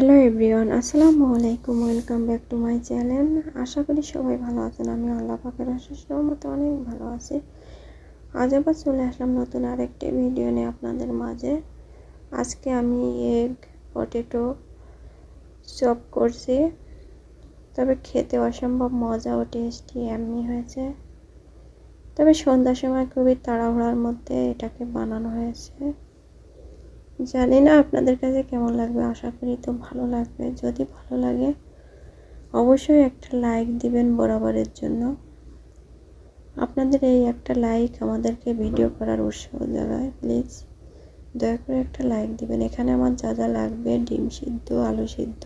hello everyone আসসালামু আলাইকুম welcome back to my channel আশা করি সবাই ভালো আছেন আমি আল্লাহ পাখের অসুস্থ রহমতে অনেক ভালো আছি আজ আবার চলে আসলাম নতুন আরেকটি ভিডিও নিয়ে আপনাদের মাঝে আজকে আমি এগ পটেটো চপ করছি তবে খেতে অসম্ভব মজা ও টেস্টি এমনি হয়েছে তবে সন্ধ্যার সময় খুবই তাড়াহুড়ার মধ্যে এটাকে বানানো হয়েছে জানি না আপনাদের কাছে কেমন লাগবে আশা করি তো ভালো লাগবে যদি ভালো লাগে অবশ্যই একটা লাইক দিবেন বরাবরের জন্য আপনাদের এই একটা লাইক আমাদেরকে ভিডিও করার উৎসাহ জাগায় প্লিজ দয়া করে একটা লাইক দিবেন এখানে আমার যা যা লাগবে ডিম সিদ্ধ আলু সিদ্ধ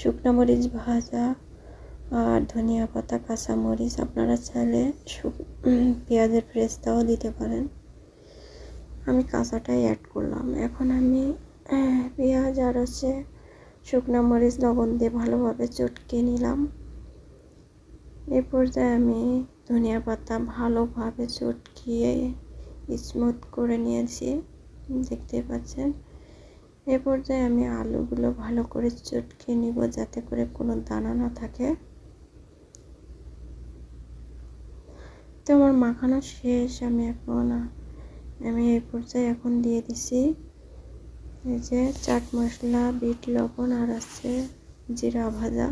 শুকনা মরিচ ভাজা আর ধনিয়া পাতা কাঁচামরিচ আপনারা চাইলে পেঁয়াজের প্রেস্তাও দিতে পারেন আমি কাঁচাটাই অ্যাড করলাম এখন আমি পেঁয়াজ আর হচ্ছে শুকনো মরিচ লবণ দিয়ে ভালোভাবে চটকে নিলাম এ পর্যায়ে আমি ধনিয়া পাতা ভালোভাবে চটকিয়ে স্মুথ করে নিয়েছি দেখতে পাচ্ছেন এ পর্যায়ে আমি আলুগুলো ভালো করে চটকে নিব যাতে করে কোনো দানা না থাকে তো আমার মাখানো শেষ আমি এখন আমি এই পর্যায়ে এখন দিয়ে দিছি এই যে চাট মশলা বিট লবণ আর আছে জিরা ভাজা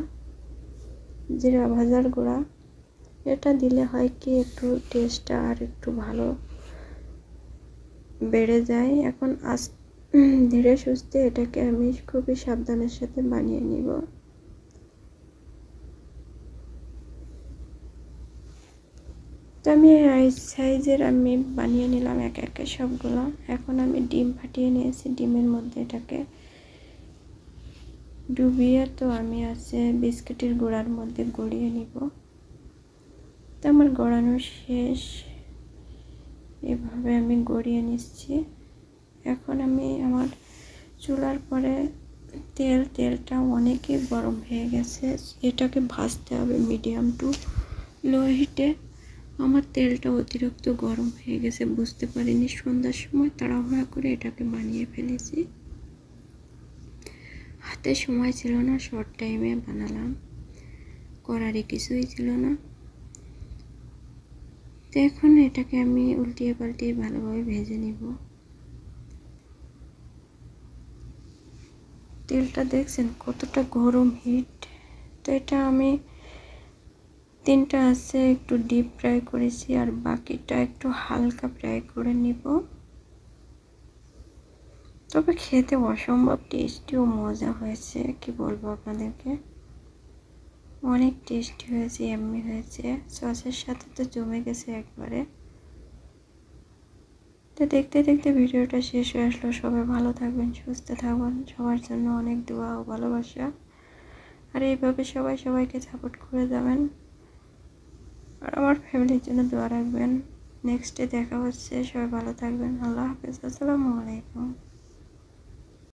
জিরা ভাজার গুঁড়া এটা দিলে হয় কি একটু টেস্টটা আর একটু ভালো বেড়ে যায় এখন আস ধীরে সুস্থে এটাকে আমি খুবই সাবধানের সাথে বানিয়ে নিব তো আমি সাইজের আমি বানিয়ে নিলাম এক একে সবগুলো এখন আমি ডিম ফাটিয়ে নিয়েছি ডিমের মধ্যে এটাকে ডুবিয়ে তো আমি আছে বিস্কিটের গোড়ার মধ্যে গড়িয়ে নিব তো আমার গড়ানো শেষ এভাবে আমি গড়িয়ে নিচ্ছি এখন আমি আমার চুলার পরে তেল তেলটা অনেকই গরম হয়ে গেছে এটাকে ভাজতে হবে মিডিয়াম টু লো হিটে আমার তেলটা অতিরিক্ত গরম হয়ে গেছে বুঝতে পারিনি সন্ধ্যার সময় তাড়াহুড়া করে এটাকে বানিয়ে ফেলেছি হাতে সময় ছিল না শর্ট টাইমে বানালাম করারই কিছুই ছিল না তো এখন এটাকে আমি উল্টিয়ে পাল্টিয়ে ভালোভাবে ভেজে নিব তেলটা দেখছেন কতটা গরম হিট তো এটা আমি তিনটা আছে একটু ডিপ ফ্রাই করেছি আর বাকিটা একটু হালকা ফ্রাই করে নিব তবে খেতে অসম্ভব টেস্টি ও মজা হয়েছে কি বলবো আপনাদেরকে অনেক টেস্টি হয়েছে এমনি হয়েছে সসের সাথে তো জমে গেছে একবারে তো দেখতে দেখতে ভিডিওটা শেষ হয়ে আসলো সবাই ভালো থাকবেন সুস্থ থাকবেন সবার জন্য অনেক দোয়া ও ভালোবাসা আর এইভাবে সবাই সবাইকে সাপোর্ট করে যাবেন আর আমার ফ্যামিলির জন্য দোয়া রাখবেন নেক্সটে দেখা হচ্ছে সবাই ভালো থাকবেন আল্লাহ হাফিজ আসসালামু আলাইকুম